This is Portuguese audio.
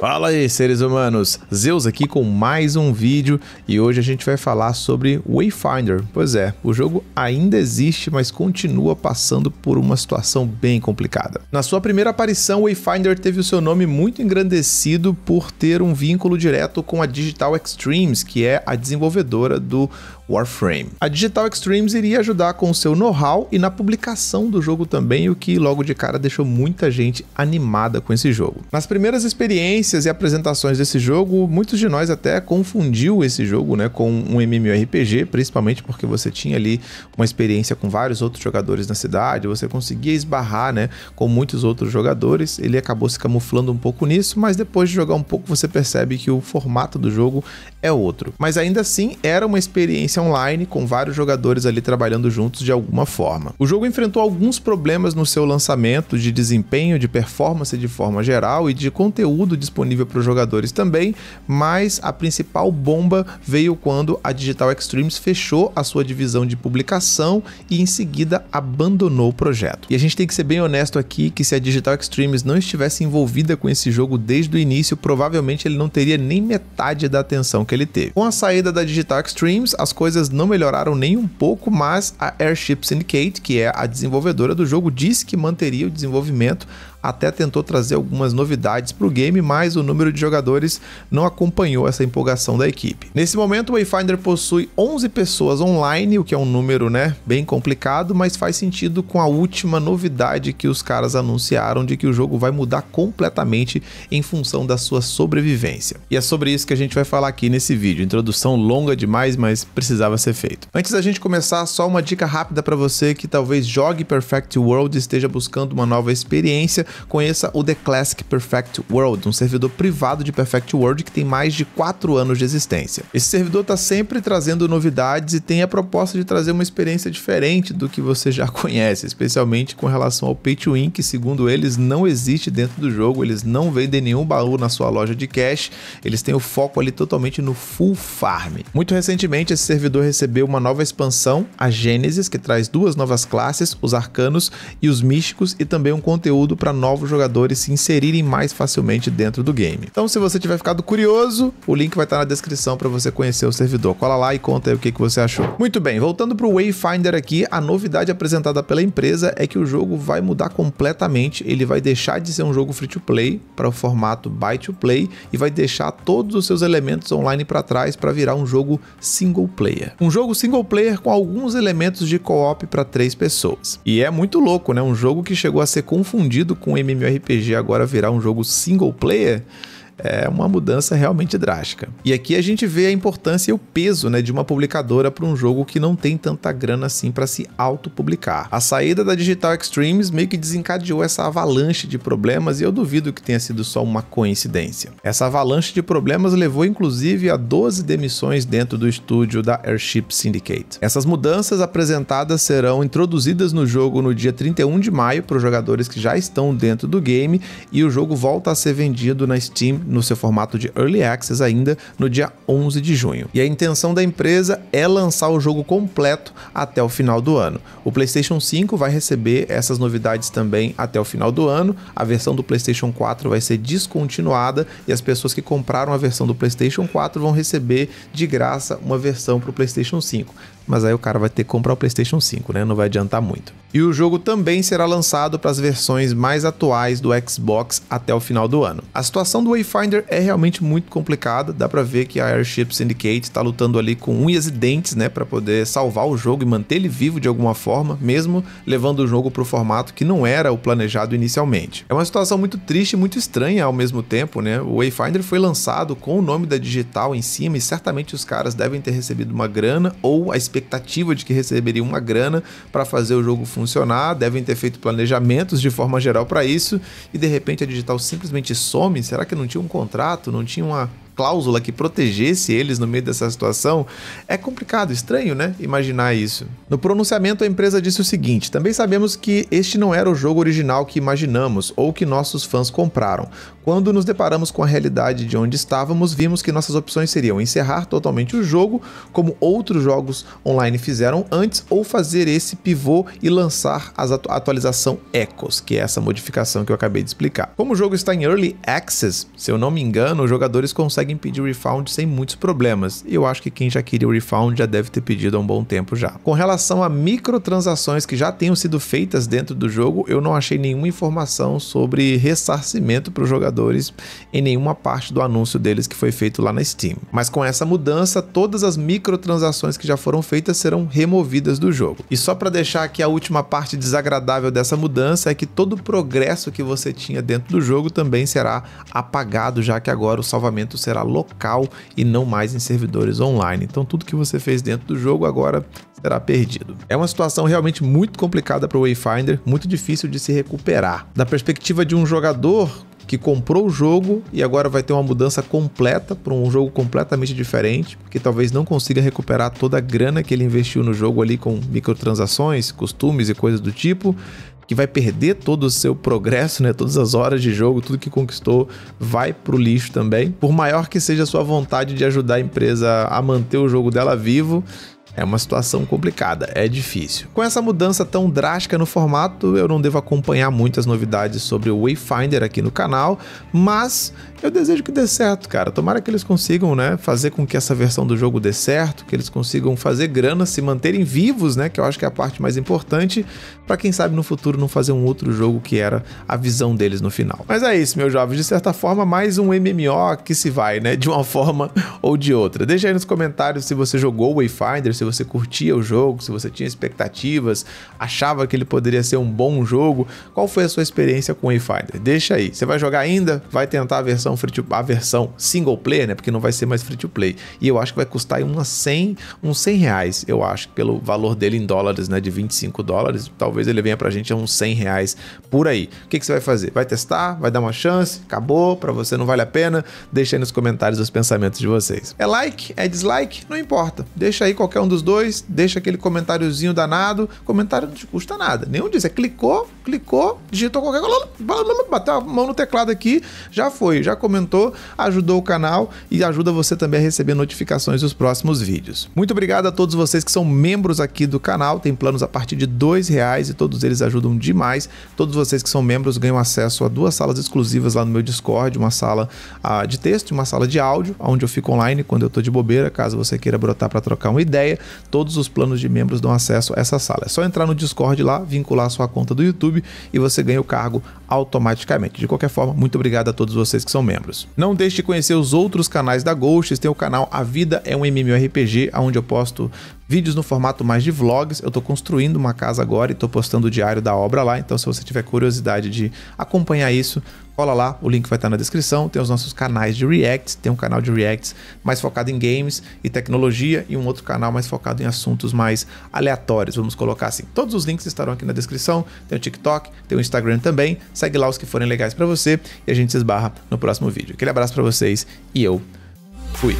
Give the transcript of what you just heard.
Fala aí, seres humanos! Zeus aqui com mais um vídeo e hoje a gente vai falar sobre Wayfinder. Pois é, o jogo ainda existe, mas continua passando por uma situação bem complicada. Na sua primeira aparição, Wayfinder teve o seu nome muito engrandecido por ter um vínculo direto com a Digital Extremes, que é a desenvolvedora do Warframe. A Digital Extremes iria ajudar com o seu know-how e na publicação do jogo também, o que logo de cara deixou muita gente animada com esse jogo. Nas primeiras experiências, notícias e apresentações desse jogo, muitos de nós até confundiu esse jogo né, com um MMORPG, principalmente porque você tinha ali uma experiência com vários outros jogadores na cidade, você conseguia esbarrar né, com muitos outros jogadores, ele acabou se camuflando um pouco nisso, mas depois de jogar um pouco você percebe que o formato do jogo é outro. Mas ainda assim, era uma experiência online com vários jogadores ali trabalhando juntos de alguma forma. O jogo enfrentou alguns problemas no seu lançamento de desempenho, de performance de forma geral e de conteúdo disponível disponível para os jogadores também, mas a principal bomba veio quando a Digital Extremes fechou a sua divisão de publicação e em seguida abandonou o projeto. E a gente tem que ser bem honesto aqui que se a Digital Extremes não estivesse envolvida com esse jogo desde o início, provavelmente ele não teria nem metade da atenção que ele teve. Com a saída da Digital Extremes, as coisas não melhoraram nem um pouco, mas a Airship Syndicate, que é a desenvolvedora do jogo, disse que manteria o desenvolvimento até tentou trazer algumas novidades para o game, mas o número de jogadores não acompanhou essa empolgação da equipe. Nesse momento, o Wayfinder possui 11 pessoas online, o que é um número né, bem complicado, mas faz sentido com a última novidade que os caras anunciaram de que o jogo vai mudar completamente em função da sua sobrevivência. E é sobre isso que a gente vai falar aqui nesse vídeo. Introdução longa demais, mas precisava ser feito. Antes da gente começar, só uma dica rápida para você que talvez jogue Perfect World e esteja buscando uma nova experiência conheça o The Classic Perfect World, um servidor privado de Perfect World que tem mais de 4 anos de existência. Esse servidor está sempre trazendo novidades e tem a proposta de trazer uma experiência diferente do que você já conhece, especialmente com relação ao Pay to Win, que segundo eles não existe dentro do jogo, eles não vendem nenhum baú na sua loja de cash, eles têm o foco ali totalmente no full farm. Muito recentemente esse servidor recebeu uma nova expansão, a Gênesis, que traz duas novas classes, os arcanos e os místicos e também um conteúdo para novos jogadores se inserirem mais facilmente dentro do game. Então, se você tiver ficado curioso, o link vai estar na descrição para você conhecer o servidor. Cola lá e conta aí o que, que você achou. Muito bem, voltando para o Wayfinder aqui, a novidade apresentada pela empresa é que o jogo vai mudar completamente. Ele vai deixar de ser um jogo free to play para o formato buy to play e vai deixar todos os seus elementos online para trás para virar um jogo single player. Um jogo single player com alguns elementos de co-op para três pessoas. E é muito louco, né? Um jogo que chegou a ser confundido com com MMORPG agora virar um jogo single player, é uma mudança realmente drástica. E aqui a gente vê a importância e o peso né, de uma publicadora para um jogo que não tem tanta grana assim para se autopublicar. A saída da Digital Extremes meio que desencadeou essa avalanche de problemas e eu duvido que tenha sido só uma coincidência. Essa avalanche de problemas levou inclusive a 12 demissões dentro do estúdio da Airship Syndicate. Essas mudanças apresentadas serão introduzidas no jogo no dia 31 de maio para os jogadores que já estão dentro do game e o jogo volta a ser vendido na Steam no seu formato de Early Access ainda no dia 11 de junho. E a intenção da empresa é lançar o jogo completo até o final do ano. O PlayStation 5 vai receber essas novidades também até o final do ano. A versão do PlayStation 4 vai ser descontinuada e as pessoas que compraram a versão do PlayStation 4 vão receber de graça uma versão para o PlayStation 5 mas aí o cara vai ter que comprar o PlayStation 5, né? Não vai adiantar muito. E o jogo também será lançado para as versões mais atuais do Xbox até o final do ano. A situação do Wayfinder é realmente muito complicada, dá para ver que a Airship Syndicate está lutando ali com unhas e dentes, né, para poder salvar o jogo e manter ele vivo de alguma forma, mesmo levando o jogo para o formato que não era o planejado inicialmente. É uma situação muito triste e muito estranha ao mesmo tempo, né? O Wayfinder foi lançado com o nome da digital em cima e certamente os caras devem ter recebido uma grana ou a experiência expectativa de que receberia uma grana para fazer o jogo funcionar, devem ter feito planejamentos de forma geral para isso, e de repente a digital simplesmente some? Será que não tinha um contrato, não tinha uma cláusula que protegesse eles no meio dessa situação, é complicado, estranho, né? Imaginar isso. No pronunciamento, a empresa disse o seguinte: também sabemos que este não era o jogo original que imaginamos ou que nossos fãs compraram. Quando nos deparamos com a realidade de onde estávamos, vimos que nossas opções seriam encerrar totalmente o jogo, como outros jogos online fizeram antes, ou fazer esse pivô e lançar a atualização Ecos, que é essa modificação que eu acabei de explicar. Como o jogo está em Early Access, se eu não me engano, os jogadores conseguem conseguem pedir refund sem muitos problemas. E eu acho que quem já queria o refund já deve ter pedido há um bom tempo já. Com relação a microtransações que já tenham sido feitas dentro do jogo, eu não achei nenhuma informação sobre ressarcimento para os jogadores em nenhuma parte do anúncio deles que foi feito lá na Steam. Mas com essa mudança, todas as microtransações que já foram feitas serão removidas do jogo. E só para deixar aqui a última parte desagradável dessa mudança é que todo o progresso que você tinha dentro do jogo também será apagado, já que agora o salvamento será será local e não mais em servidores online. Então tudo que você fez dentro do jogo agora será perdido. É uma situação realmente muito complicada para o Wayfinder, muito difícil de se recuperar. Da perspectiva de um jogador que comprou o jogo e agora vai ter uma mudança completa para um jogo completamente diferente, que talvez não consiga recuperar toda a grana que ele investiu no jogo ali com microtransações, costumes e coisas do tipo que vai perder todo o seu progresso, né? Todas as horas de jogo, tudo que conquistou vai pro lixo também. Por maior que seja a sua vontade de ajudar a empresa a manter o jogo dela vivo, é uma situação complicada, é difícil. Com essa mudança tão drástica no formato, eu não devo acompanhar muitas novidades sobre o Wayfinder aqui no canal, mas eu desejo que dê certo, cara. Tomara que eles consigam, né, fazer com que essa versão do jogo dê certo, que eles consigam fazer grana, se manterem vivos, né, que eu acho que é a parte mais importante, para quem sabe no futuro não fazer um outro jogo que era a visão deles no final. Mas é isso, meus jovens, de certa forma, mais um MMO que se vai, né, de uma forma ou de outra. Deixa aí nos comentários se você jogou o Wayfinder, se você curtia o jogo, se você tinha expectativas, achava que ele poderia ser um bom jogo. Qual foi a sua experiência com Wayfinder? Deixa aí. Você vai jogar ainda? Vai tentar a versão free to, a versão single player, né? Porque não vai ser mais free to play. E eu acho que vai custar umas 100, uns 100 reais, eu acho, pelo valor dele em dólares, né? De 25 dólares. Talvez ele venha pra gente a uns 100 reais por aí. O que, que você vai fazer? Vai testar? Vai dar uma chance? Acabou? Pra você não vale a pena? Deixa aí nos comentários os pensamentos de vocês. É like? É dislike? Não importa. Deixa aí qualquer um dos dois, deixa aquele comentáriozinho danado. Comentário não te custa nada. Nenhum disso. É clicou, clicou, digitou qualquer coisa, bateu a mão no teclado aqui, já foi, já comentou, ajudou o canal e ajuda você também a receber notificações dos próximos vídeos. Muito obrigado a todos vocês que são membros aqui do canal. Tem planos a partir de dois reais e todos eles ajudam demais. Todos vocês que são membros ganham acesso a duas salas exclusivas lá no meu Discord, uma sala ah, de texto e uma sala de áudio, onde eu fico online quando eu tô de bobeira, caso você queira brotar para trocar uma ideia todos os planos de membros dão acesso a essa sala. É só entrar no Discord lá, vincular sua conta do YouTube e você ganha o cargo automaticamente. De qualquer forma, muito obrigado a todos vocês que são membros. Não deixe de conhecer os outros canais da Ghosts, tem o canal A Vida é um MMORPG, onde eu posto vídeos no formato mais de vlogs. Eu estou construindo uma casa agora e estou postando o diário da obra lá. Então, se você tiver curiosidade de acompanhar isso, cola lá, o link vai estar tá na descrição. Tem os nossos canais de Reacts, tem um canal de Reacts mais focado em games e tecnologia e um outro canal mais focado em assuntos mais aleatórios, vamos colocar assim. Todos os links estarão aqui na descrição. Tem o TikTok, tem o Instagram também. Segue lá os que forem legais para você e a gente se esbarra no próximo vídeo. Aquele abraço para vocês e eu fui.